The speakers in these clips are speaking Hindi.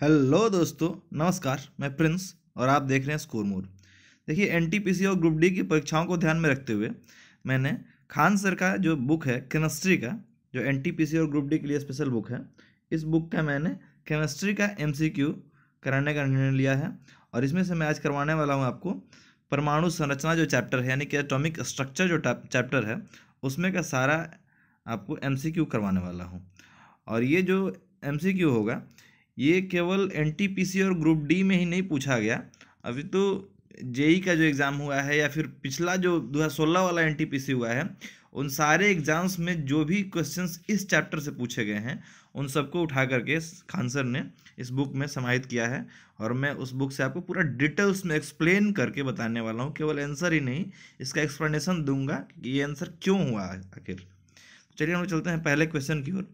हेलो दोस्तों नमस्कार मैं प्रिंस और आप देख रहे हैं स्कोर मोर देखिए एनटीपीसी और ग्रुप डी की परीक्षाओं को ध्यान में रखते हुए मैंने खान सर का जो बुक है केमिस्ट्री का जो एनटीपीसी और ग्रुप डी के लिए स्पेशल बुक है इस बुक का मैंने केमिस्ट्री का एमसीक्यू कराने का निर्णय लिया है और इसमें से मैं आज करवाने वाला हूँ आपको परमाणु संरचना जो चैप्टर है यानी कि एटोमिक स्ट्रक्चर जो चैप्टर है उसमें का सारा आपको एम करवाने वाला हूँ और ये जो एम होगा ये केवल एन और ग्रुप डी में ही नहीं पूछा गया अभी तो जेई e का जो एग्ज़ाम हुआ है या फिर पिछला जो 2016 वाला एन हुआ है उन सारे एग्ज़ाम्स में जो भी क्वेश्चंस इस चैप्टर से पूछे गए हैं उन सबको उठा करके खान सर ने इस बुक में समाहित किया है और मैं उस बुक से आपको पूरा डिटेल्स में एक्सप्लेन करके बताने वाला हूँ केवल आंसर ही नहीं इसका एक्सप्लेनेशन दूंगा कि ये आंसर क्यों हुआ आखिर चलिए हम चलते हैं पहले क्वेश्चन की ओर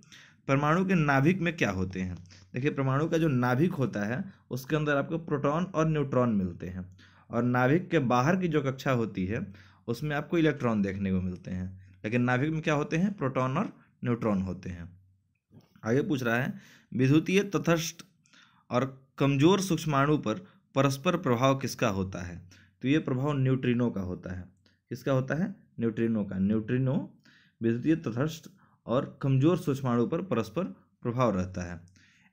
परमाणु के नाभिक में क्या होते हैं देखिए परमाणु का जो नाभिक होता है उसके अंदर आपको प्रोटॉन और न्यूट्रॉन मिलते हैं और नाभिक के बाहर की जो कक्षा होती है उसमें आपको इलेक्ट्रॉन देखने को मिलते हैं लेकिन नाभिक में क्या होते हैं प्रोटॉन और न्यूट्रॉन होते हैं आगे पूछ रहा है विद्युतीय तथस्थ और कमजोर सूक्ष्माणु पर परस्पर प्रभाव किसका होता है तो ये प्रभाव न्यूट्रिनो का होता है किसका होता है न्यूट्रिनो का न्यूट्रिनो विद्युतीय तथस्थ और कमजोर सूक्ष्माणु पर परस्पर प्रभाव रहता है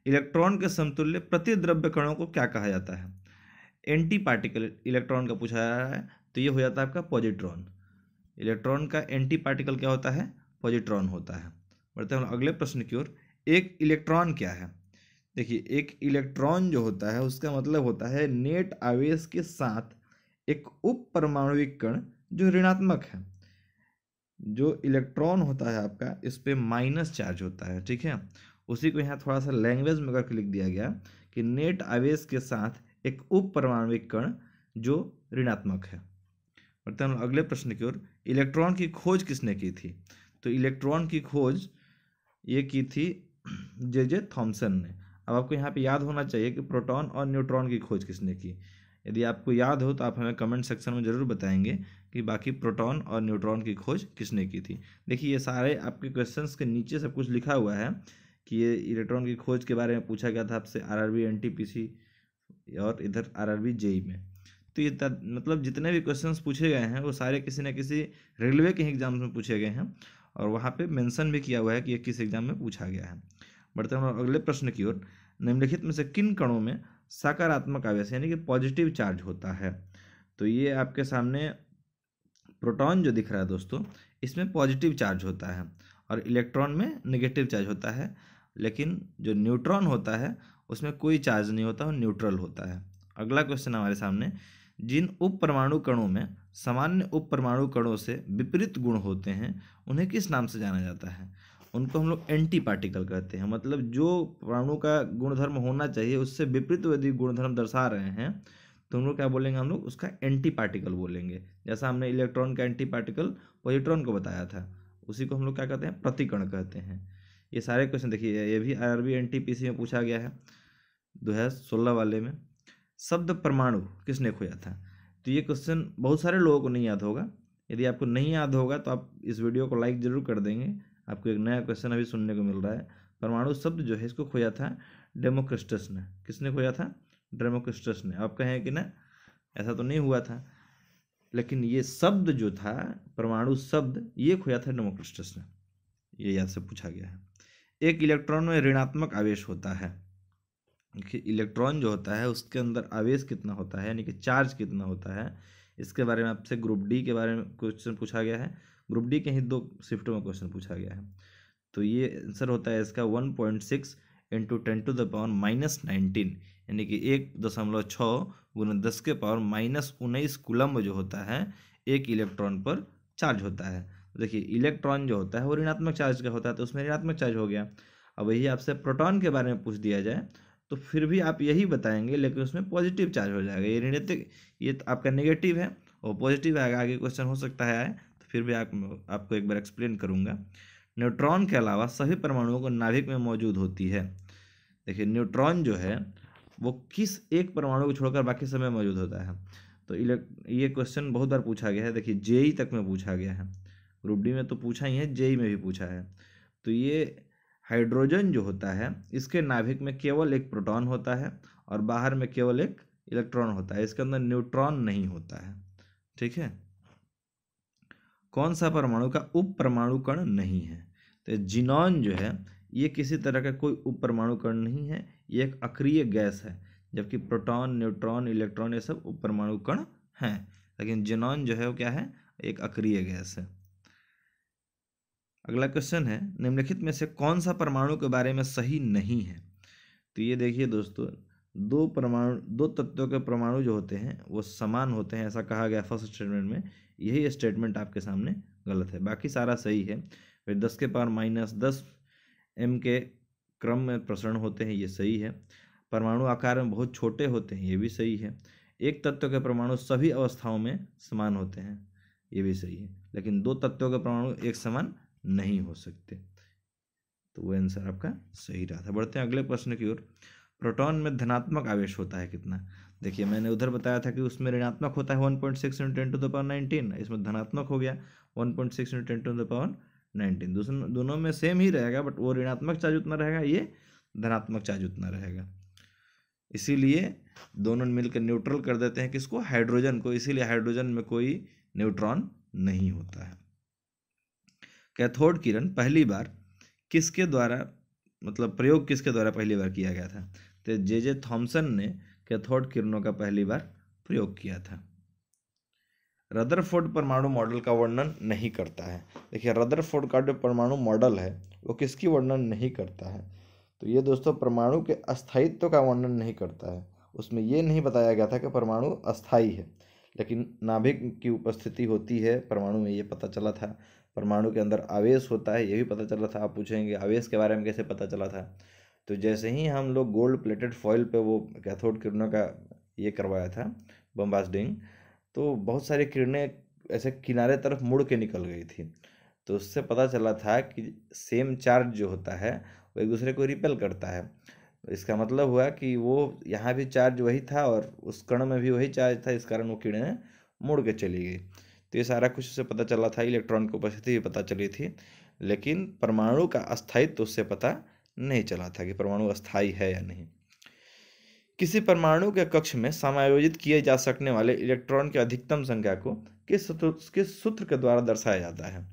इलेक्ट्रॉन के समतुल्य प्रति द्रव्य कणों को क्या कहा जाता है एंटी पार्टिकल इलेक्ट्रॉन का पूछा जा रहा है तो ये हो जाता है आपका पॉजिट्रॉन इलेक्ट्रॉन का एंटी पार्टिकल क्या होता है पॉजिट्रॉन होता है बढ़ते हैं अगले प्रश्न की ओर एक इलेक्ट्रॉन क्या है देखिए एक इलेक्ट्रॉन जो होता है उसका मतलब होता है नेट आवेश के साथ एक उप परमाणु कण जो ऋणात्मक है जो इलेक्ट्रॉन होता है आपका इस पर माइनस चार्ज होता है ठीक है उसी को यहाँ थोड़ा सा लैंग्वेज में करके लिख दिया गया कि नेट आवेश के साथ एक उप परमाणविक कण जो ऋणात्मक है बढ़ते अगले प्रश्न की ओर इलेक्ट्रॉन की खोज किसने की थी तो इलेक्ट्रॉन की खोज ये की थी जे जे थॉम्सन ने अब आपको यहाँ पे याद होना चाहिए कि प्रोटॉन और न्यूट्रॉन की खोज किसने की यदि आपको याद हो तो आप हमें कमेंट सेक्शन में ज़रूर बताएंगे कि बाकी प्रोटॉन और न्यूट्रॉन की खोज किसने की थी देखिए ये सारे आपके क्वेश्चंस के नीचे सब कुछ लिखा हुआ है कि ये इलेक्ट्रॉन की खोज के बारे में पूछा गया था आपसे आरआरबी एनटीपीसी और इधर आरआरबी जेई e में तो ये मतलब जितने भी क्वेश्चन पूछे गए हैं वो सारे किसी न किसी रेलवे के एग्जाम में पूछे गए हैं और वहाँ पे मेंशन भी किया हुआ है कि ये किस एग्जाम में पूछा गया है बढ़ते हैं अगले प्रश्न की ओर निम्नलिखित में से किन कणों में सकारात्मक आवेश यानी कि पॉजिटिव चार्ज होता है तो ये आपके सामने प्रोटॉन जो दिख रहा है दोस्तों इसमें पॉजिटिव चार्ज होता है और इलेक्ट्रॉन में नेगेटिव चार्ज होता है लेकिन जो न्यूट्रॉन होता है उसमें कोई चार्ज नहीं होता वो न्यूट्रल होता है अगला क्वेश्चन हमारे सामने जिन उप परमाणु कणों में सामान्य उप परमाणु कणों से विपरीत गुण होते हैं उन्हें किस नाम से जाना जाता है उनको हम लोग एंटी पार्टिकल कहते हैं मतलब जो परमाणु का गुणधर्म होना चाहिए उससे विपरीत यदि गुणधर्म दर्शा रहे हैं तो हम लोग क्या बोलेंगे हम लोग उसका एंटी पार्टिकल बोलेंगे जैसा हमने इलेक्ट्रॉन का एंटी पार्टिकल पॉजिट्रॉन को बताया था उसी को हम लोग क्या कहते हैं प्रतिकरण कहते हैं ये सारे क्वेश्चन देखिए ये भी R B N T P C में पूछा गया है दो हज़ार सोलह वाले में शब्द परमाणु किसने खोया था तो ये क्वेश्चन बहुत सारे लोगों को नहीं याद होगा यदि आपको नहीं याद होगा तो आप इस वीडियो को लाइक ज़रूर कर देंगे आपको एक नया क्वेश्चन अभी सुनने को मिल रहा है परमाणु शब्द जो है इसको खोया था डेमोक्रेस्टस ने किसने खोया था ड्रेमोक्रिस्टस ने आप कहें कि ना ऐसा तो नहीं हुआ था लेकिन ये शब्द जो था परमाणु शब्द ये खोया था डेमोक्रिस्टस ने ये याद से पूछा गया है एक इलेक्ट्रॉन में ऋणात्मक आवेश होता है इलेक्ट्रॉन जो होता है उसके अंदर आवेश कितना होता है यानी कि चार्ज कितना होता है इसके बारे में आपसे ग्रुप डी के बारे में क्वेश्चन पूछा गया है ग्रुप डी के ही दो शिफ्ट में क्वेश्चन पूछा गया है तो ये आंसर होता है इसका one point six into ten to the power minus nineteen यानी कि एक दशमलव छः गुना दस के पावर माइनस उन्नीस कुलम्ब जो होता है एक इलेक्ट्रॉन पर चार्ज होता है देखिए इलेक्ट्रॉन जो होता है वो ऋणात्मक चार्ज का होता है तो उसमें ऋणात्मक चार्ज हो गया अब वही आपसे प्रोटॉन के बारे में पूछ दिया जाए तो फिर भी आप यही बताएंगे लेकिन उसमें पॉजिटिव चार्ज हो जाएगा ये ऋणात्मक ये तो आपका नेगेटिव है और पॉजिटिव आएगा आगे क्वेश्चन हो सकता है आए तो फिर भी आप आपको एक बार एक्सप्लेन करूँगा न्यूट्रॉन के अलावा सभी परमाणुओं को नाभिक में मौजूद होती है देखिए न्यूट्रॉन जो है वो किस एक परमाणु को छोड़कर बाकी सब में मौजूद होता है तो ये क्वेश्चन बहुत बार पूछा गया है देखिए जेई तक में पूछा गया है ग्रुप डी में तो पूछा ही है जेई में भी पूछा है तो ये हाइड्रोजन जो होता है इसके नाभिक में केवल एक प्रोटॉन होता है और बाहर में केवल एक इलेक्ट्रॉन होता है इसके अंदर न्यूट्रॉन नहीं होता है ठीक है कौन सा परमाणु का उप परमाणु कण नहीं है तो जिनॉन जो है ये किसी तरह का कोई उप परमाणु कण नहीं है ये एक अक्रिय गैस है जबकि प्रोटॉन न्यूट्रॉन इलेक्ट्रॉन ये सब उप परमाणु कण हैं लेकिन जिनॉन जो है वो क्या है एक अक्रिय गैस है अगला क्वेश्चन है निम्नलिखित में से कौन सा परमाणु के बारे में सही नहीं है तो ये देखिए दोस्तों दो परमाणु दो तत्वों के परमाणु जो होते हैं वो समान होते हैं ऐसा कहा गया फर्स्ट स्टेटमेंट में यही स्टेटमेंट आपके सामने गलत है बाकी सारा सही है फिर दस के पार माइनस दस एम के क्रम में प्रसरण होते हैं ये सही है परमाणु आकार में बहुत छोटे होते हैं ये भी सही है एक तत्व के परमाणु सभी अवस्थाओं में समान होते हैं ये भी सही है लेकिन दो तत्वों के परमाणु एक समान नहीं हो सकते तो वो आंसर आपका सही रहा था बढ़ते हैं अगले प्रश्न की ओर प्रोटॉन में धनात्मक आवेश होता है कितना देखिए मैंने उधर बताया था कि उसमें ऋणात्मक होता है one point six into ten to the power nineteen इसमें धनात्मक हो गया one point six into ten to the power nineteen दूसरा दोनों में सेम ही रहेगा बट वो ऋणात्मक चार्ज उतना रहेगा ये धनात्मक चार्ज उतना रहेगा इसीलिए दोनों मिलकर न्यूट्रल कर देते हैं किसको हाइड्रोजन को इसीलिए हाइड्रोजन में कोई न्यूट्रॉन नहीं होता है कैथोड किरण पहली बार किसके द्वारा मतलब प्रयोग किसके द्वारा पहली बार किया गया था तो जे जे थॉम्सन ने कैथोड किरणों का पहली बार प्रयोग किया था रदरफोर्ड परमाणु मॉडल का वर्णन नहीं करता है देखिए रदरफोर्ड का जो परमाणु मॉडल है वो किसकी वर्णन नहीं करता है तो ये दोस्तों परमाणु के अस्थायित्व का वर्णन नहीं करता है उसमें ये नहीं बताया गया था कि परमाणु अस्थायी है लेकिन नाभिक की उपस्थिति होती है परमाणु में ये पता चला था परमाणु के अंदर आवेश होता है ये भी पता चला था आप पूछेंगे आवेश के बारे में कैसे पता चला था तो जैसे ही हम लोग गोल्ड प्लेटेड फॉइल पे वो कैथोड किरणों का ये करवाया था बम्बास्डिंग तो बहुत सारी किरणें ऐसे किनारे तरफ मुड़ के निकल गई थी तो उससे पता चला था कि सेम चार्ज जो होता है वो एक दूसरे को रिपेल करता है इसका मतलब हुआ कि वो यहाँ भी चार्ज वही था और उस कण में भी वही चार्ज था इस कारण वो किरणें मुड़ के चली गई तो ये सारा कुछ उससे पता चला था इलेक्ट्रॉन की उपस्थिति भी पता चली थी लेकिन परमाणु का अस्थायित्व उससे पता नहीं चला था कि परमाणु अस्थाई है या नहीं किसी परमाणु के कक्ष में समायोजित किए जा सकने वाले इलेक्ट्रॉन की अधिकतम संख्या को किस किस सूत्र के द्वारा दर्शाया जाता है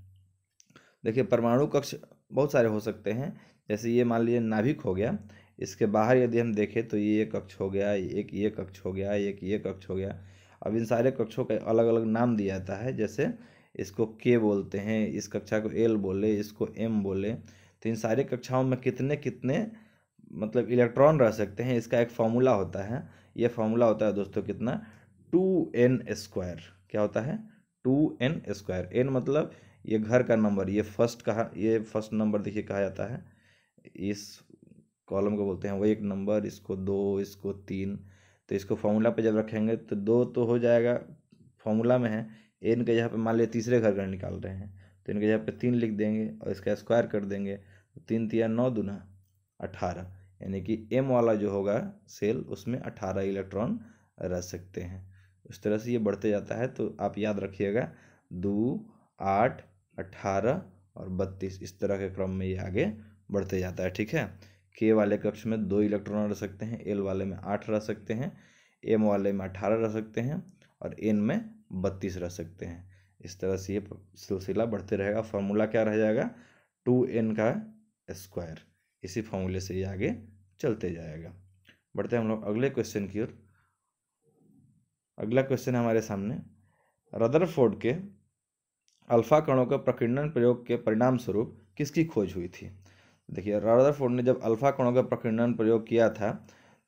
देखिए परमाणु कक्ष बहुत सारे हो सकते हैं जैसे ये मान लीजिए नाभिक हो गया इसके बाहर यदि हम देखें तो ये कक्ष हो गया एक ये कक्ष हो गया एक ये कक्ष हो गया अब इन सारे कक्षों का अलग अलग नाम दिया जाता है जैसे इसको के बोलते हैं इस कक्षा को एल बोले इसको एम बोले तो इन सारी कक्षाओं में कितने कितने मतलब इलेक्ट्रॉन रह सकते हैं इसका एक फार्मूला होता है ये फार्मूला होता है दोस्तों कितना टू एन स्क्वायर क्या होता है टू एन स्क्वायर एन मतलब ये घर का नंबर ये फर्स्ट कहा ये फर्स्ट नंबर देखिए कहा जाता है इस कॉलम को बोलते हैं वो एक नंबर इसको दो इसको तीन तो इसको फार्मूला पे जब रखेंगे तो दो तो हो जाएगा फॉर्मूला में है एन के यहाँ पे मान लिया तीसरे घर का निकाल रहे हैं तो इनके यहाँ पे तीन लिख देंगे और इसका स्क्वायर कर देंगे तीन तिया नौ दुना अठारह यानी कि एम वाला जो होगा सेल उसमें अठारह इलेक्ट्रॉन रह सकते हैं उस तरह से ये बढ़ते जाता है तो आप याद रखिएगा दो आठ अट्ठारह और बत्तीस इस तरह के क्रम में ये आगे बढ़ते जाता है ठीक है के वाले कक्ष में दो इलेक्ट्रॉन रह सकते हैं एल वाले में आठ रह सकते हैं एम वाले में अठारह रह सकते हैं और एन में बत्तीस रह सकते हैं इस तरह से ये सिलसिला बढ़ते रहेगा फॉर्मूला क्या रह जाएगा टू एन का स्क्वायर इसी फॉर्मूले से ये आगे चलते जाएगा बढ़ते हम लोग अगले क्वेश्चन की ओर अगला क्वेश्चन है हमारे सामने रदरफोर्ड के अल्फा कणों का प्रकीर्णन प्रयोग के परिणाम स्वरूप किसकी खोज हुई थी देखिए रदरफोर्ड ने जब अल्फा कणों का प्रकीर्णन प्रयोग किया था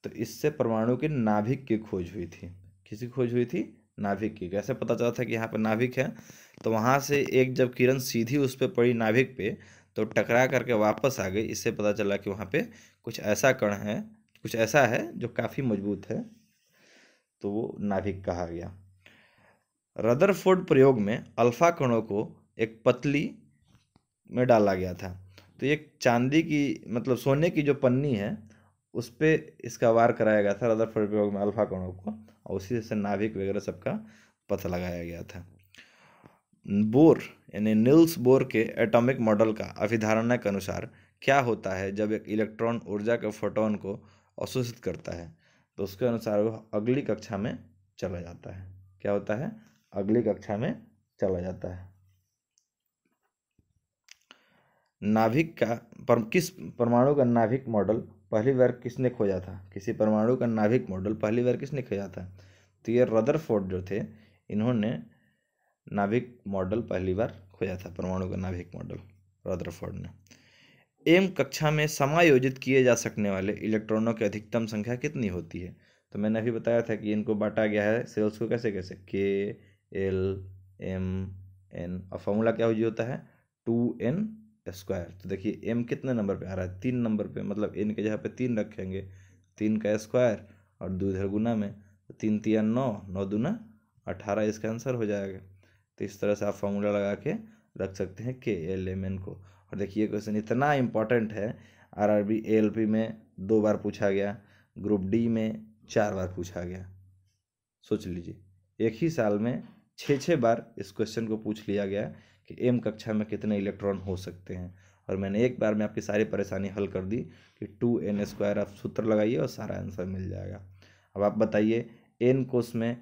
तो इससे परमाणु के नाभिक की खोज हुई थी किसकी खोज हुई थी नाभिक की कैसे पता चला था कि यहाँ पर नाभिक है तो वहाँ से एक जब किरण सीधी उस पर पड़ी नाभिक पे तो टकरा करके वापस आ गई इससे पता चला कि वहाँ पे कुछ ऐसा कण है कुछ ऐसा है जो काफ़ी मजबूत है तो वो नाभिक कहा गया रदरफोर्ड प्रयोग में अल्फा कणों को एक पतली में डाला गया था तो एक चांदी की मतलब सोने की जो पन्नी है उस पर इसका वार कराया गया था रदरफोर्ड प्रयोग में अल्फा कणों को और उसी से नाभिक वगैरह सबका पता लगाया गया था बोर यानी नील्स बोर के एटॉमिक मॉडल का अभिधारणा के अनुसार क्या होता है जब एक इलेक्ट्रॉन ऊर्जा के फोटोन को अवशोषित करता है तो उसके अनुसार वह अगली कक्षा में चला जाता है क्या होता है अगली कक्षा में चला जाता है नाभिक का पर, किस परमाणु का नाभिक मॉडल पहली बार किसने खोजा था किसी परमाणु का नाभिक मॉडल पहली बार किसने खोजा था तो ये रदरफोर्ड जो थे इन्होंने नाभिक मॉडल पहली बार खोजा था परमाणु का नाभिक मॉडल रदरफोर्ड ने एम कक्षा में समायोजित किए जा सकने वाले इलेक्ट्रॉनों की अधिकतम संख्या कितनी होती है तो मैंने अभी बताया था कि इनको बांटा गया है सेल्स को कैसे कैसे के एल एम एन और फॉर्मूला क्या यूज होता है टू एन स्क्वायर तो देखिए एम कितने नंबर पे आ रहा है तीन नंबर पे मतलब एन के जगह पे तीन रखेंगे तीन का स्क्वायर और दो इधर गुना में तो तीन तीन नौ नौ दूना अठारह इसका आंसर हो जाएगा तो इस तरह से आप फॉर्मूला लगा के रख सकते हैं के एल एम एन को और देखिए क्वेश्चन इतना इम्पॉर्टेंट है R R B L P में दो बार पूछा गया ग्रुप डी में चार बार पूछा गया सोच लीजिए एक ही साल में छः छः बार इस क्वेश्चन को पूछ लिया गया कि एम कक्षा में कितने इलेक्ट्रॉन हो सकते हैं और मैंने एक बार में आपकी सारी परेशानी हल कर दी कि टू एन स्क्वायर आप सूत्र लगाइए और सारा आंसर मिल जाएगा अब आप बताइए एन कोस में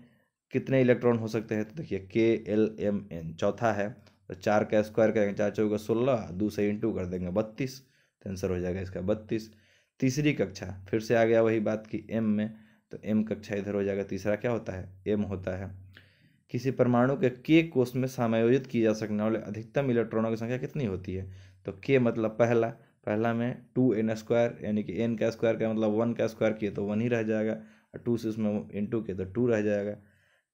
कितने इलेक्ट्रॉन हो सकते हैं तो देखिए के एल एम एन चौथा है तो चार का स्क्वायर करेंगे चार चौगा सोलह दो से इंटू कर देंगे बत्तीस तो आंसर हो जाएगा इसका बत्तीस तीसरी कक्षा फिर से आ गया वही बात कि एम में तो एम कक्षा इधर हो जाएगा तीसरा क्या होता है एम होता है किसी परमाणु के के कोष में समायोजित की जा सकने वाले अधिकतम इलेक्ट्रॉनों की संख्या कितनी होती है तो के मतलब पहला पहला में टू एन स्क्वायर यानी कि एन का स्क्वायर का मतलब वन का स्क्वायर किए तो वन ही रह जाएगा और टू से उसमें इंटू किए तो टू रह जाएगा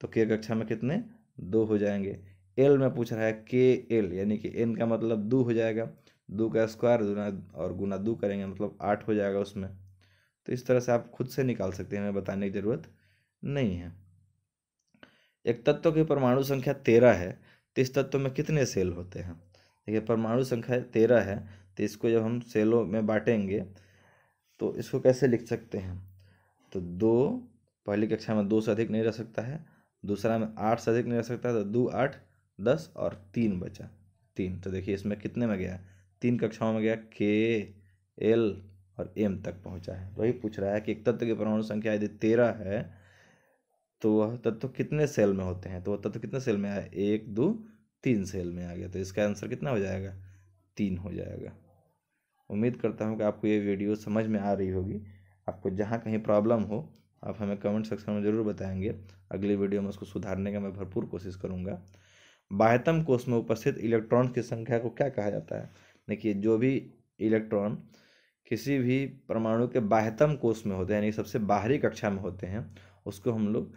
तो के कक्षा में कितने दो हो जाएंगे एल में पूछ रहा है के एल यानी कि एन का मतलब दो हो जाएगा दो का स्क्वायर गुना और गुना दो करेंगे मतलब आठ हो जाएगा उसमें तो इस तरह से आप खुद से निकाल सकते हैं हमें बताने की ज़रूरत नहीं है एक तत्व की परमाणु संख्या तेरह है तो इस तत्व में कितने सेल होते हैं देखिए परमाणु संख्या तेरह है तो इसको जब हम सेलों में बांटेंगे तो इसको कैसे लिख सकते हैं तो दो पहली कक्षा में दो से अधिक नहीं रह सकता है दूसरा में आठ से अधिक नहीं रह सकता तो दो आठ दस और तीन बचा तीन तो देखिए इसमें कितने में गया तीन कक्षाओं में गया के एल और एम तक पहुंचा है वही पूछ रहा है कि एक तत्व की परमाणु संख्या यदि तेरह है तो वह तत्व कितने सेल में होते हैं तो वह तत्व कितने सेल में आया एक दो तीन सेल में आ गया तो इसका आंसर कितना हो जाएगा तीन हो जाएगा उम्मीद करता हूँ कि आपको ये वीडियो समझ में आ रही होगी आपको जहाँ कहीं प्रॉब्लम हो आप हमें कमेंट सेक्शन में ज़रूर बताएंगे अगली वीडियो में उसको सुधारने का मैं भरपूर कोशिश करूँगा बाह्यतम कोष में उपस्थित इलेक्ट्रॉन की संख्या को क्या कहा जाता है देखिए जो भी इलेक्ट्रॉन किसी भी परमाणु के बाह्यतम कोष में होते हैं यानी सबसे बाहरी कक्षा में होते हैं उसको हम लोग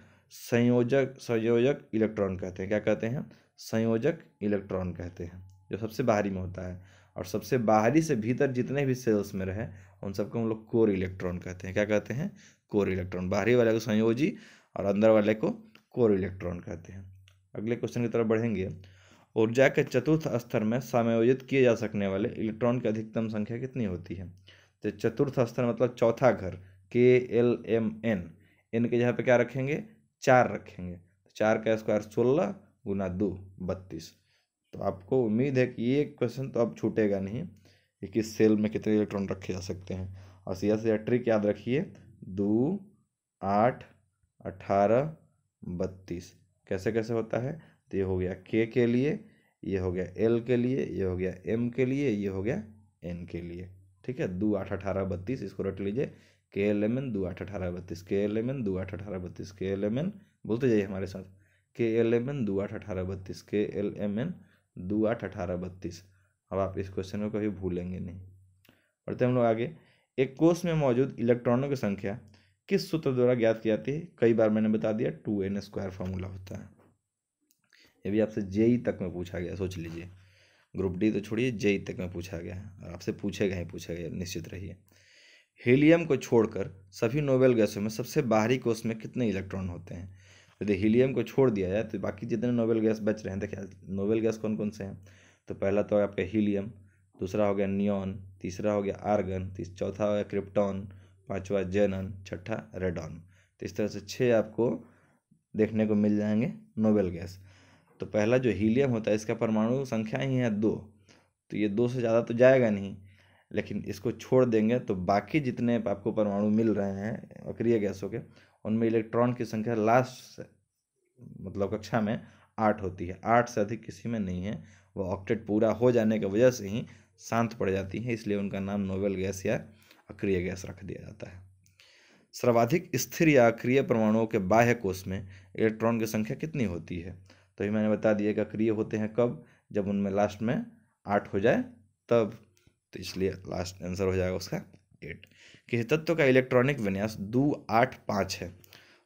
संयोजक संयोजक इलेक्ट्रॉन कहते हैं क्या कहते हैं संयोजक इलेक्ट्रॉन कहते हैं जो सबसे बाहरी में होता है और सबसे बाहरी से भीतर जितने भी सेल्स में रहे उन सबको हम लोग कोर इलेक्ट्रॉन कहते हैं क्या कहते हैं कोर इलेक्ट्रॉन बाहरी वाले को संयोजी और अंदर वाले को कोर इलेक्ट्रॉन कहते हैं अगले क्वेश्चन की तरफ बढ़ेंगे ऊर्जा के चतुर्थ स्तर में समायोजित किए जा सकने वाले इलेक्ट्रॉन की अधिकतम संख्या कितनी होती है तो चतुर्थ स्तर मतलब चौथा घर के एल एम एन एन के पे क्या रखेंगे चार रखेंगे चार का स्क्वायर सोलह गुना दो बत्तीस तो आपको उम्मीद है कि ये क्वेश्चन तो अब छूटेगा नहीं कि किस सेल में कितने इलेक्ट्रॉन रखे जा सकते हैं और सीधा सीधा ट्रिक याद रखिए दो आठ अठारह बत्तीस कैसे कैसे होता है तो ये हो गया के के लिए ये हो गया एल के लिए ये हो गया एम के लिए ये हो गया एन के लिए ठीक है दो आठ अठारह बत्तीस इसको रख लीजिए के एल एम एन दो आठ अठारह बत्तीस के एल एम एन दो आठ अठारह बत्तीस के एल एम एन बोलते जाइए हमारे साथ के एल एम एन दो आठ अठारह बत्तीस के एल एम एन दो आठ अठारह बत्तीस अब आप इस क्वेश्चन को कभी भूलेंगे नहीं पढ़ते हम लोग आगे एक कोष में मौजूद इलेक्ट्रॉनों की संख्या किस सूत्र द्वारा ज्ञात की जाती है कई बार मैंने बता दिया टू एन स्क्वायर फॉर्मूला होता है ये भी आपसे जेई तक में पूछा गया सोच लीजिए ग्रुप डी तो छोड़िए जेई तक में पूछा गया और आपसे पूछेगा ही पूछेगा निश्चित रहिए हीलियम को छोड़कर सभी नोबेल गैसों में सबसे बाहरी कोष में कितने इलेक्ट्रॉन होते हैं यदि हीलियम को छोड़ दिया जाए तो बाकी जितने नोबेल गैस बच रहे हैं देखिए नोबेल गैस कौन कौन से हैं तो पहला तो आपका हीलियम दूसरा हो गया नियॉन तीसरा हो गया आर्गन चौथा हो गया क्रिप्टॉन पाँचवा जेनन छठा रेडॉन तो इस तरह से छः आपको देखने को मिल जाएंगे नोबेल गैस तो पहला जो हीलियम होता है इसका परमाणु संख्या ही है दो तो ये दो से ज़्यादा तो जाएगा नहीं लेकिन इसको छोड़ देंगे तो बाकी जितने आपको परमाणु मिल रहे हैं अक्रिय गैसों के उनमें इलेक्ट्रॉन की संख्या लास्ट मतलब कक्षा में आठ होती है आठ से अधिक किसी में नहीं है वह ऑक्टेट पूरा हो जाने की वजह से ही शांत पड़ जाती है इसलिए उनका नाम नोबेल गैस या अक्रिय गैस रख दिया जाता है सर्वाधिक स्थिर या अक्रिय परमाणुओं के बाह्य कोष में इलेक्ट्रॉन की संख्या कितनी होती है तो ये मैंने बता दिया कि अक्रिय होते हैं कब जब उनमें लास्ट में आठ हो जाए तब तो इसलिए लास्ट आंसर हो जाएगा उसका एट किसी तत्व का इलेक्ट्रॉनिक विन्यास दो आठ पाँच है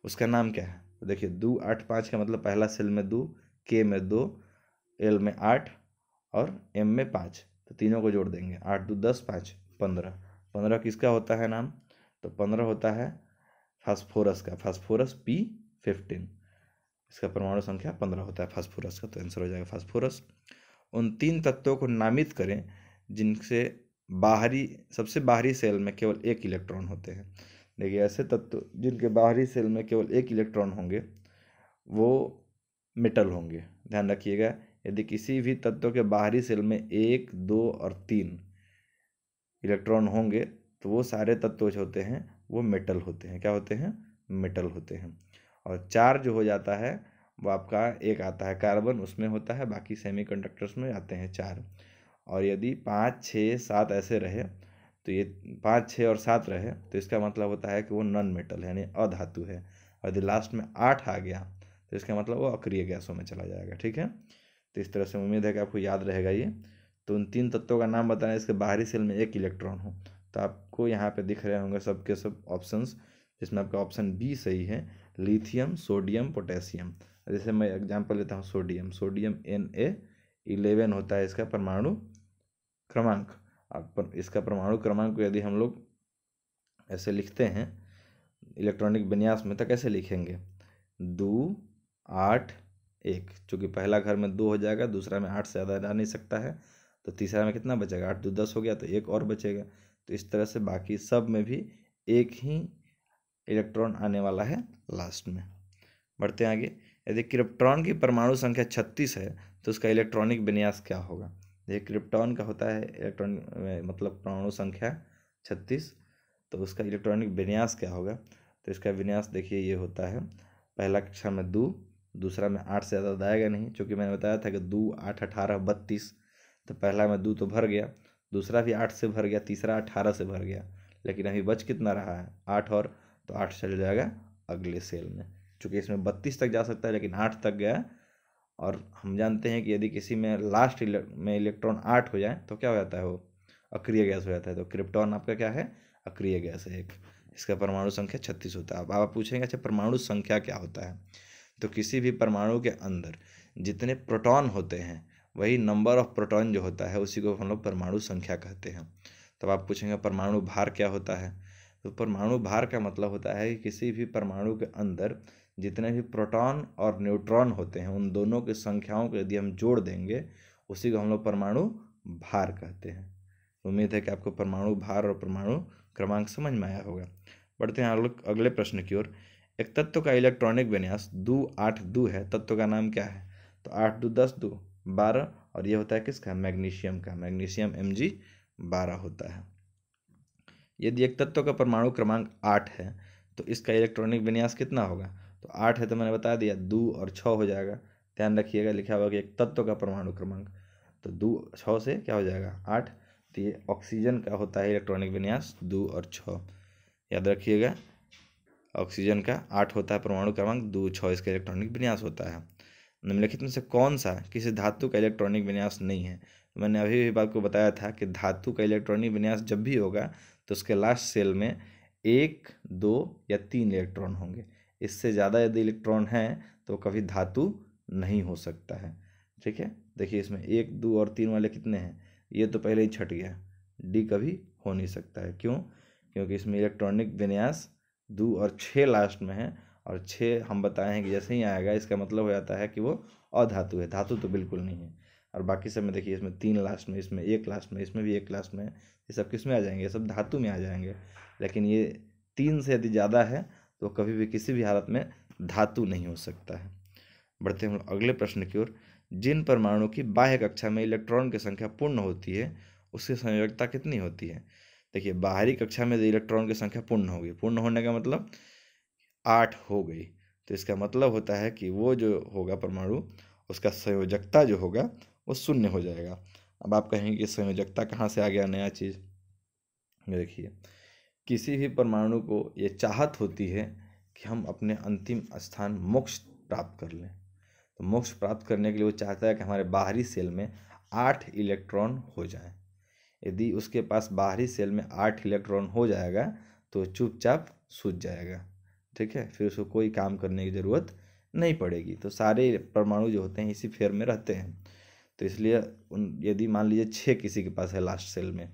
उसका नाम क्या है तो देखिए दो आठ पाँच का मतलब पहला सेल में दो के में दो एल में आठ और एम में पाँच तो तीनों को जोड़ देंगे आठ दो दस पाँच पंद्रह पंद्रह किसका होता है नाम तो पंद्रह होता है फास्फोरस का फास्फोरस पी फिफ्टीन इसका परमाणु संख्या पंद्रह होता है फास्फोरस का तो आंसर हो जाएगा फास्फोरस उन तीन तत्वों को नामित करें जिनसे बाहरी सबसे बाहरी सेल में केवल एक इलेक्ट्रॉन होते हैं देखिए ऐसे तत्व जिनके बाहरी सेल में केवल एक इलेक्ट्रॉन होंगे वो मेटल होंगे ध्यान रखिएगा यदि किसी भी तत्व के बाहरी सेल में एक दो और तीन इलेक्ट्रॉन होंगे तो वो सारे तत्व जो होते हैं वो मेटल होते हैं क्या होते हैं मेटल होते हैं और चार जो हो जाता है वो आपका एक आता है कार्बन उसमें होता है बाकी सेमीकंडक्टर्स में आते हैं चार और यदि पाँच छः सात ऐसे रहे तो ये पाँच छः और सात रहे तो इसका मतलब होता है कि वो नॉन मेटल है यानी अधातु है और यदि लास्ट में आठ आ गया तो इसका मतलब वो अक्रिय गैसों में चला जाएगा ठीक है तो इस तरह से उम्मीद है कि आपको याद रहेगा ये तो उन तीन तत्वों का नाम बताना इसके बाहरी सेल में एक इलेक्ट्रॉन हो तो आपको यहाँ पर दिख रहे होंगे सबके सब ऑप्शन जिसमें आपका ऑप्शन बी सही है लिथियम सोडियम पोटेशियम जैसे मैं एग्जाम्पल लेता हूँ sodium sodium N A eleven होता है इसका परमाणु क्रमांक अब इसका परमाणु क्रमांक यदि हम लोग ऐसे लिखते हैं इलेक्ट्रॉनिक विन्यास में तो कैसे लिखेंगे दो आठ एक चूँकि पहला घर में दो हो जाएगा दूसरा में आठ से ज़्यादा रह नहीं सकता है तो तीसरा में कितना बचेगा आठ दो दस हो गया तो एक और बचेगा तो इस तरह से बाकी सब में भी एक ही इलेक्ट्रॉन आने वाला है लास्ट में बढ़ते हैं आगे यदि क्रिप्टॉन की परमाणु संख्या छत्तीस है तो उसका इलेक्ट्रॉनिक विन्यास क्या होगा ये क्रिप्टॉन का होता है इलेक्ट्रॉनिक मतलब परमाणु संख्या छत्तीस तो उसका इलेक्ट्रॉनिक विन्यास क्या होगा तो इसका विन्यास देखिए ये होता है पहला कक्षा में दो दूसरा में आठ से ज़्यादा दाएगा नहीं चूँकि मैंने बताया था कि दो आठ अठारह बत्तीस तो पहला में दो तो भर गया दूसरा भी आठ से भर गया तीसरा अठारह से भर गया लेकिन अभी बच कितना रहा है आठ और तो आठ चले जाएगा अगले सेल में चूँकि इसमें बत्तीस तक जा सकता है लेकिन आठ तक गया और हम जानते हैं कि यदि किसी में लास्ट में इलेक्ट्रॉन आठ हो जाए तो क्या हो जाता है वो अक्रिय गैस हो जाता है तो क्रिप्टॉन आपका क्या है अक्रिय गैस है एक इसका परमाणु संख्या छत्तीस होता है अब आप पूछेंगे अच्छा परमाणु संख्या क्या होता है तो किसी भी परमाणु के अंदर जितने प्रोटॉन होते हैं वही नंबर ऑफ प्रोटॉन जो होता है उसी को हम लोग परमाणु संख्या कहते हैं तब आप पूछेंगे परमाणु भार क्या होता है तो परमाणु भार का मतलब होता है कि किसी भी परमाणु के अंदर जितने भी प्रोटॉन और न्यूट्रॉन होते हैं उन दोनों की संख्याओं को यदि हम जोड़ देंगे उसी को हम लोग परमाणु भार कहते हैं उम्मीद है कि आपको परमाणु भार और परमाणु क्रमांक समझ में आया होगा बढ़ते हैं अगले प्रश्न की ओर एक तत्व का इलेक्ट्रॉनिक विन्यास दो आठ दो है तत्व का नाम क्या है तो आठ दो दस दो बारह और यह होता है किसका मैग्नीशियम का मैग्नीशियम एम जी बारह होता है यदि एक तत्व का परमाणु क्रमांक आठ है तो इसका इलेक्ट्रॉनिक विन्यास कितना होगा तो आठ है तो मैंने बता दिया दो और छः हो जाएगा ध्यान रखिएगा लिखा हुआ कि एक तत्व का परमाणु क्रमांक तो दो छः से क्या हो जाएगा आठ तो ये ऑक्सीजन का होता है इलेक्ट्रॉनिक विन्यास दो और छः याद रखिएगा ऑक्सीजन का आठ होता है परमाणु क्रमांक दो छः इसका इलेक्ट्रॉनिक विन्यास होता है निम्नलिखित में से कौन सा किसी धातु का इलेक्ट्रॉनिक विन्यास नहीं है तो मैंने अभी भी बात को बताया था कि धातु का इलेक्ट्रॉनिक विन्यास जब भी होगा तो उसके लास्ट सेल में एक दो या तीन इलेक्ट्रॉन होंगे इससे ज़्यादा यदि इलेक्ट्रॉन है तो कभी धातु नहीं हो सकता है ठीक है देखिए इसमें एक दो और तीन वाले कितने हैं ये तो पहले ही छट गया डी कभी हो नहीं सकता है क्यों क्योंकि इसमें इलेक्ट्रॉनिक विन्यास दो और छः लास्ट में है और छः हम बताए हैं कि जैसे ही आएगा इसका मतलब हो जाता है कि वो अधातु है धातु तो बिल्कुल नहीं है और बाकी सब में देखिए इसमें तीन लास्ट में इसमें एक लास्ट में इसमें भी एक लास्ट में ये सब किस में आ जाएंगे ये सब धातु में आ जाएंगे लेकिन ये तीन से यदि ज़्यादा है तो कभी भी किसी भी हालत में धातु नहीं हो सकता है बढ़ते हम अगले प्रश्न की ओर जिन परमाणु की बाह्य कक्षा में इलेक्ट्रॉन की संख्या पूर्ण होती है उसकी संयोजकता कितनी होती है देखिए बाहरी कक्षा में इलेक्ट्रॉन की संख्या पूर्ण होगी पूर्ण होने का मतलब आठ हो गई तो इसका मतलब होता है कि वो जो होगा परमाणु उसका संयोजकता जो होगा वो शून्य हो जाएगा अब आप कहेंगे कि संयोजकता कहाँ से आ गया नया चीज़ देखिए किसी भी परमाणु को ये चाहत होती है कि हम अपने अंतिम स्थान मोक्ष प्राप्त कर लें तो मोक्ष प्राप्त करने के लिए वो चाहता है कि हमारे बाहरी सेल में आठ इलेक्ट्रॉन हो जाएं यदि उसके पास बाहरी सेल में आठ इलेक्ट्रॉन हो जाएगा तो चुपचाप सूझ जाएगा ठीक है फिर उसको कोई काम करने की ज़रूरत नहीं पड़ेगी तो सारे परमाणु जो होते हैं इसी फेयर में रहते हैं तो इसलिए उन यदि मान लीजिए छः किसी के पास है लास्ट सेल में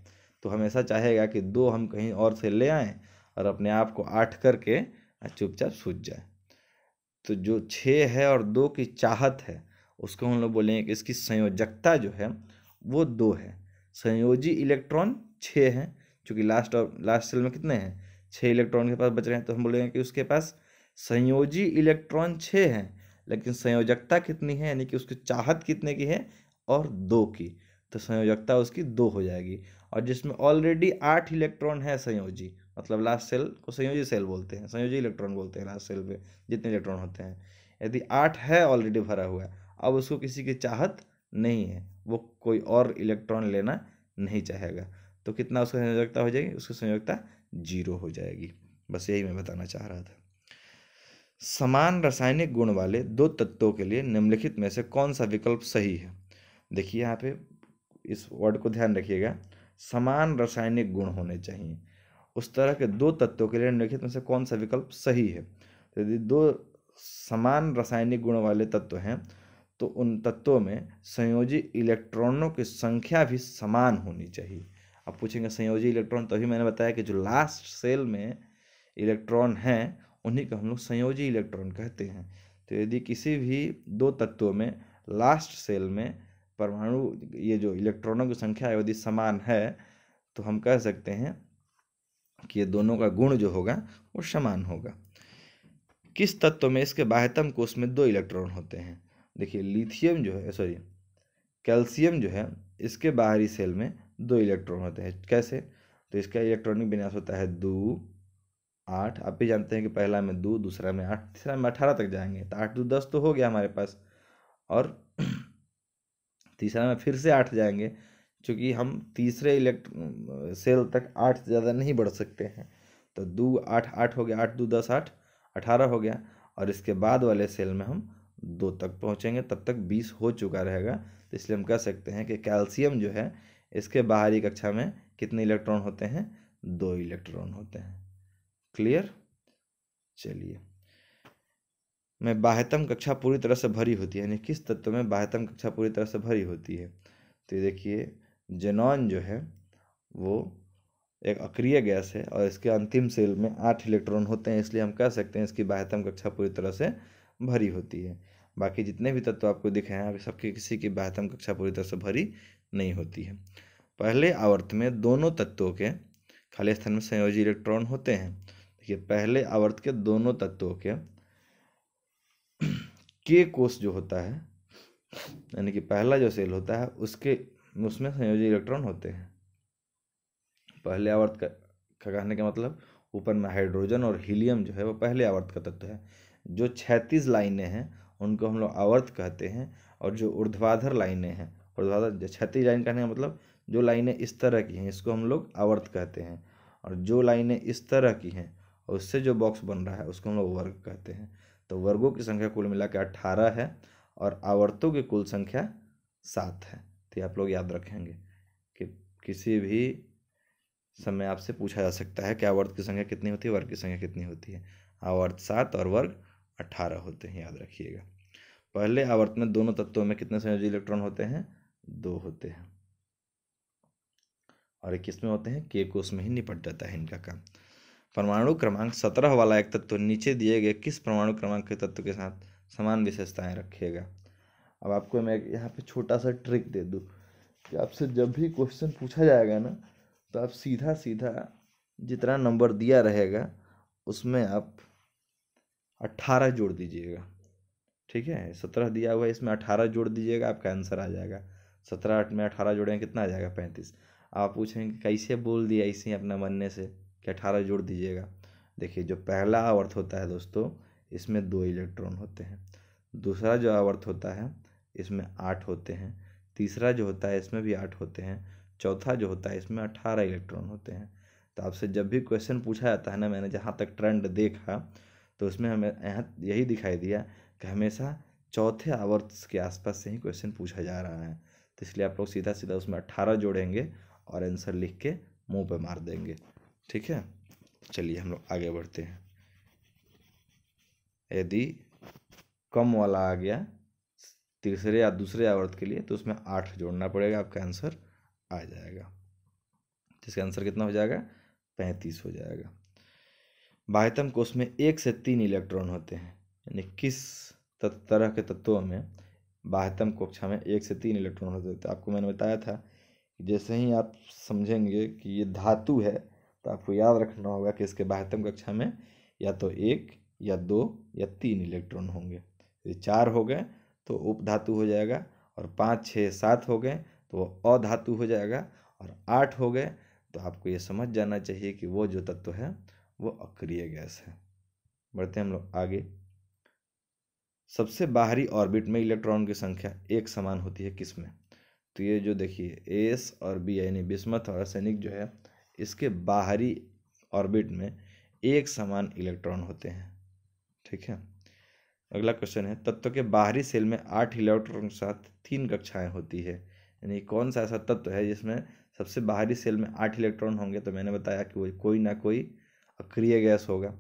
तो हमेशा चाहेगा कि दो हम कहीं और से ले आएँ और अपने आप को आठ करके चुपचाप सूझ जाए तो जो छः है और दो की चाहत है उसको हम लोग बोलेंगे कि इसकी संयोजकता जो है वो दो है संयोजी इलेक्ट्रॉन छः हैं चूँकि लास्ट और लास्ट सेल में कितने हैं छः इलेक्ट्रॉन के पास बच रहे हैं तो हम बोलेंगे कि उसके पास संयोजी इलेक्ट्रॉन छः हैं लेकिन संयोजकता कितनी है यानी कि उसकी चाहत कितने की है और दो की तो संयोजकता उसकी दो हो जाएगी और जिसमें ऑलरेडी आठ इलेक्ट्रॉन है संयोजी मतलब लास्ट सेल को संयोजी सेल बोलते हैं संयोजी इलेक्ट्रॉन बोलते हैं लास्ट सेल पे जितने इलेक्ट्रॉन होते हैं यदि आठ है ऑलरेडी भरा हुआ अब उसको किसी की चाहत नहीं है वो कोई और इलेक्ट्रॉन लेना नहीं चाहेगा तो कितना उसका संयोजकता हो जाएगी उसकी संयोजकता जीरो हो जाएगी बस यही मैं बताना चाह रहा था समान रासायनिक गुण वाले दो तत्वों के लिए निम्नलिखित में से कौन सा विकल्प सही है देखिए यहाँ पे इस वर्ड को ध्यान रखिएगा समान रासायनिक गुण होने चाहिए उस तरह के दो तत्वों के लिए निम्नलिखित में से कौन सा विकल्प सही है तो यदि दो समान रासायनिक गुण वाले तत्व हैं तो उन तत्वों में संयोजी इलेक्ट्रॉनों की संख्या भी समान होनी चाहिए अब पूछेंगे संयोजी इलेक्ट्रॉन तभी मैंने बताया कि जो लास्ट सेल में इलेक्ट्रॉन हैं उन्हीं को हम लोग संयोजी इलेक्ट्रॉन कहते हैं तो यदि किसी भी दो तत्वों में लास्ट सेल में परमाणु ये जो इलेक्ट्रॉनों की संख्या है यदि समान है तो हम कह सकते हैं कि ये दोनों का गुण जो होगा वो समान होगा किस तत्व में इसके बाह्यतम कोष में दो इलेक्ट्रॉन होते हैं देखिए लिथियम जो है सॉरी कैल्शियम जो है इसके बाहरी सेल में दो इलेक्ट्रॉन होते हैं कैसे तो इसका इलेक्ट्रॉनिक विन्यास होता है दो आठ आप भी जानते हैं कि पहला में दो दूसरा में आठ तीसरा में अठारह तक जाएंगे तो आठ दो दस तो हो गया हमारे पास और तीसरा में फिर से आठ जाएंगे क्योंकि हम तीसरे इलेक्ट सेल तक आठ ज़्यादा नहीं बढ़ सकते हैं तो दो आठ आठ हो गया आठ दो दस आठ अठारह हो गया और इसके बाद वाले सेल में हम दो तक पहुँचेंगे तब तक बीस हो चुका रहेगा तो इसलिए हम कह सकते हैं कि कैल्शियम जो है इसके बाहरी कक्षा में कितने इलेक्ट्रॉन होते हैं दो इलेक्ट्रॉन होते हैं क्लियर चलिए में बाह्यतम कक्षा पूरी तरह से भरी होती है यानी किस तत्व में बाह्यतम कक्षा पूरी तरह से भरी होती है तो ये देखिए जेनॉन जो है वो एक अक्रिय गैस है और इसके अंतिम सेल में आठ इलेक्ट्रॉन होते हैं इसलिए हम कह सकते हैं इसकी बाह्यतम कक्षा पूरी तरह से भरी होती है बाकी जितने भी तत्व आपको दिखे हैं आप सबकी किसी की बाह्यतम कक्षा पूरी तरह से भरी नहीं होती है पहले आवर्त में दोनों तत्वों के खाली स्थान में संयोजी इलेक्ट्रॉन होते हैं देखिए पहले आवर्त के दोनों तत्वों के के कोष जो होता है यानी कि पहला जो सेल होता है उसके उसमें संयोजी इलेक्ट्रॉन होते हैं पहले आवर्त का कहने का मतलब ऊपर में हाइड्रोजन और हीलियम जो है वो पहले आवर्त का तत्व है जो छैतीस लाइनें हैं उनको हम लोग आवर्त कहते हैं और जो ऊर्ध्वाधर लाइनें हैं ऊर्ध्वाधर जो छैंतीस लाइन कहने का मतलब जो लाइनें इस तरह की हैं इसको हम लोग आवर्त कहते हैं और जो लाइनें इस तरह की हैं और उससे जो बॉक्स बन रहा है उसको हम लोग वर्ग कहते हैं तो वर्गों की संख्या कुल मिला के अट्ठारह है और आवर्तों की कुल संख्या सात है तो आप लोग याद रखेंगे कि किसी भी समय आपसे पूछा जा सकता है कि आवर्त की संख्या कितनी होती है वर्ग की संख्या कितनी होती है आवर्त सात और वर्ग अट्ठारह होते हैं याद रखिएगा पहले आवर्त में दोनों तत्वों में कितने संयोजी इलेक्ट्रॉन होते हैं दो होते हैं और किस में होते हैं के कोष में ही निपट जाता है इनका काम परमाणु क्रमांक सत्रह वाला एक तत्व नीचे दिए गए किस परमाणु क्रमांक के तत्व के साथ समान विशेषताएं रखिएगा अब आपको मैं यहाँ पे छोटा सा ट्रिक दे दूँ कि आपसे जब भी क्वेश्चन पूछा जाएगा ना तो आप सीधा सीधा जितना नंबर दिया रहेगा उसमें आप अट्ठारह जोड़ दीजिएगा ठीक है सत्रह दिया हुआ है इसमें अठारह जोड़ दीजिएगा आपका आंसर आ जाएगा सत्रह आठ में अठारह जोड़ेंगे कितना आ जाएगा पैंतीस आप पूछेंगे कैसे बोल दिया इसे अपना मनने से कि अठारह जोड़ दीजिएगा देखिए जो पहला आवर्त होता है दोस्तों इसमें दो इलेक्ट्रॉन होते हैं दूसरा जो आवर्त होता है इसमें आठ होते हैं तीसरा जो होता है इसमें भी आठ होते हैं चौथा जो होता है इसमें अठारह इलेक्ट्रॉन होते हैं तो आपसे जब भी क्वेश्चन पूछा जाता है ना मैंने जहाँ तक ट्रेंड देखा तो उसमें हमें यहाँ यही दिखाई दिया कि हमेशा चौथे आवर्त के आसपास से ही क्वेश्चन पूछा जा रहा है तो इसलिए आप लोग सीधा सीधा उसमें अट्ठारह जोड़ेंगे और आंसर लिख के मुँह पर मार देंगे ठीक है चलिए हम लोग आगे बढ़ते हैं यदि कम वाला आ गया तीसरे या दूसरे आवर्त के लिए तो उसमें आठ जोड़ना पड़ेगा आपका आंसर आ जाएगा जिसका आंसर कितना हो जाएगा पैंतीस हो जाएगा बाह्यतम कोष में एक से तीन इलेक्ट्रॉन होते हैं यानी किस तरह के तत्वों में बाह्यतम कक्षा में एक से तीन इलेक्ट्रॉन होते थे तो आपको मैंने बताया था जैसे ही आप समझेंगे कि ये धातु है तो आपको याद रखना होगा कि इसके बाहतम कक्षा में या तो एक या दो या तीन इलेक्ट्रॉन होंगे यदि चार हो गए तो उपधातु हो जाएगा और पाँच छः सात हो गए तो वो अधातु हो जाएगा और आठ हो गए तो आपको ये समझ जाना चाहिए कि वो जो तत्व है वो अक्रिय गैस है बढ़ते हम लोग आगे सबसे बाहरी ऑर्बिट में इलेक्ट्रॉन की संख्या एक समान होती है किस में तो ये जो देखिए एस और बी यानी बिस्मत और सैनिक जो है इसके बाहरी ऑर्बिट में एक समान इलेक्ट्रॉन होते हैं ठीक है अगला क्वेश्चन है तत्व के बाहरी सेल में आठ इलेक्ट्रॉन के साथ तीन कक्षाएं होती है यानी कौन सा ऐसा तत्व है जिसमें सबसे बाहरी सेल में आठ इलेक्ट्रॉन होंगे तो मैंने बताया कि वो कोई ना कोई अक्रिय गैस होगा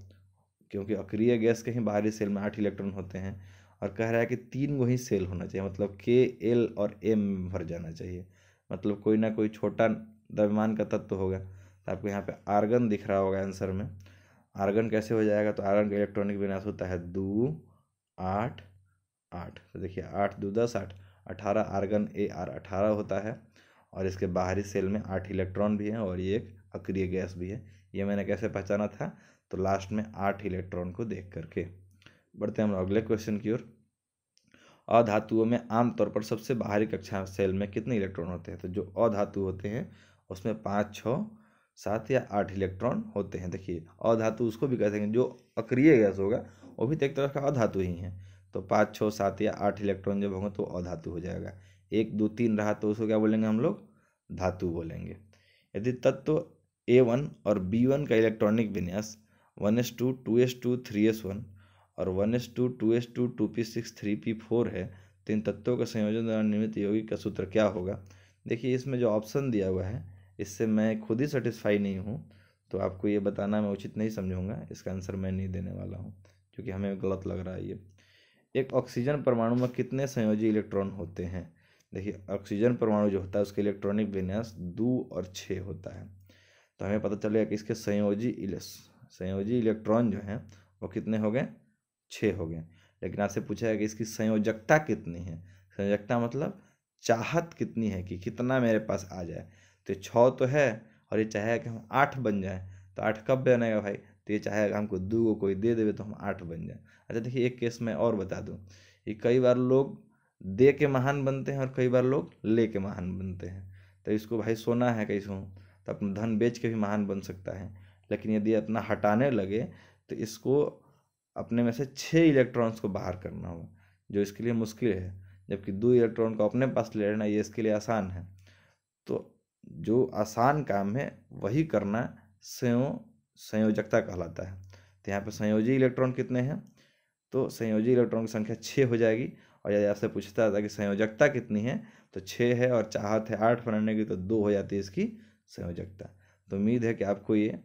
क्योंकि अक्रिय गैस के ही बाहरी सेल में आठ इलेक्ट्रॉन होते हैं और कह रहा है कि तीन को ही सेल होना चाहिए मतलब के एल और एम भर जाना चाहिए मतलब कोई ना कोई छोटा द्रव्यमान का तत्व होगा तो आपको यहाँ पे आर्गन दिख रहा होगा आंसर में आर्गन कैसे हो जाएगा तो आर्गन का इलेक्ट्रॉनिक विन्यास होता है दो आठ आठ तो देखिए आठ दो दस आठ अठारह आर्गन ए आर अठारह होता है और इसके बाहरी सेल में आठ इलेक्ट्रॉन भी हैं और ये एक अक्रिय गैस भी है ये मैंने कैसे पहचाना था तो लास्ट में आठ इलेक्ट्रॉन को देख करके बढ़ते हैं हम अगले क्वेश्चन की ओर अधातुओं में आमतौर पर सबसे बाहरी कक्षा सेल में कितने इलेक्ट्रॉन होते हैं तो जो अधातु होते हैं उसमें पाँच छः सात या आठ इलेक्ट्रॉन होते हैं देखिए अधातु उसको भी कह सकेंगे जो अक्रिय गैस होगा वो भी तो एक तरह का अधातु ही है तो पाँच छः सात या आठ इलेक्ट्रॉन जब होंगे तो अधातु हो जाएगा एक दो तीन रहा तो उसको क्या बोलेंगे हम लोग धातु बोलेंगे यदि तत्व ए वन और बी वन का इलेक्ट्रॉनिक विन्यास one S two two S two three S one और one S two two S two two P six three P four है तो इन तत्वों का संयोजन द्वारा निर्मित यौगिक का सूत्र क्या होगा देखिए इसमें जो ऑप्शन दिया हुआ है इससे मैं खुद ही सेटिस्फाई नहीं हूँ तो आपको ये बताना मैं उचित नहीं समझूंगा इसका आंसर मैं नहीं देने वाला हूँ क्योंकि हमें गलत लग रहा है ये एक ऑक्सीजन परमाणु में कितने संयोजी इलेक्ट्रॉन होते हैं देखिए ऑक्सीजन परमाणु जो होता है उसके इलेक्ट्रॉनिक विन्यास दो और छः होता है तो हमें पता चलेगा कि इसके संयोजी इलेस संयोजी इलेक्ट्रॉन जो हैं वो कितने हो गए छः हो गए लेकिन आपसे पूछा है कि इसकी संयोजकता कितनी है संयोजकता मतलब चाहत कितनी है कि कितना मेरे पास आ जाए तो ये छः तो है और ये चाहेगा कि हम आठ बन जाएँ तो आठ कब बनेगा भाई तो ये चाहेगा हमको दो को कोई दे देवे तो हम आठ बन जाएँ अच्छा देखिए एक केस मैं और बता दूँ ये कई बार लोग दे के महान बनते हैं और कई बार लोग ले के महान बनते हैं तो इसको भाई सोना है कैसे तो अपना धन बेच के भी महान बन सकता है लेकिन यदि अपना हटाने लगे तो इसको अपने में से छः इलेक्ट्रॉन्स को बाहर करना होगा जो इसके लिए मुश्किल है जबकि दो इलेक्ट्रॉन को अपने पास ले लेना ये इसके लिए आसान है तो जो आसान काम है वही करना संयो संयोजकता कहलाता है तो यहाँ पर संयोजी इलेक्ट्रॉन कितने हैं तो संयोजी इलेक्ट्रॉन की संख्या छः हो जाएगी और यदि आपसे पूछता था कि संयोजकता कितनी है तो छः है और चाहत है आठ बनाने की तो दो हो जाती है इसकी संयोजकता तो उम्मीद है कि आपको ये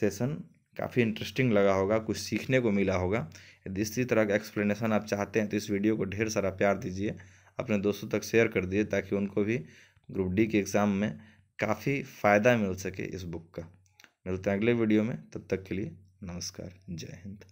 सेशन काफ़ी इंटरेस्टिंग लगा होगा कुछ सीखने को मिला होगा यदि इसी तरह का एक्सप्लेनेशन आप चाहते हैं तो इस वीडियो को ढेर सारा प्यार दीजिए अपने दोस्तों तक शेयर कर दिए ताकि उनको भी ग्रुप डी के एग्ज़ाम में काफ़ी फ़ायदा मिल सके इस बुक का मिलते हैं अगले वीडियो में तब तक के लिए नमस्कार जय हिंद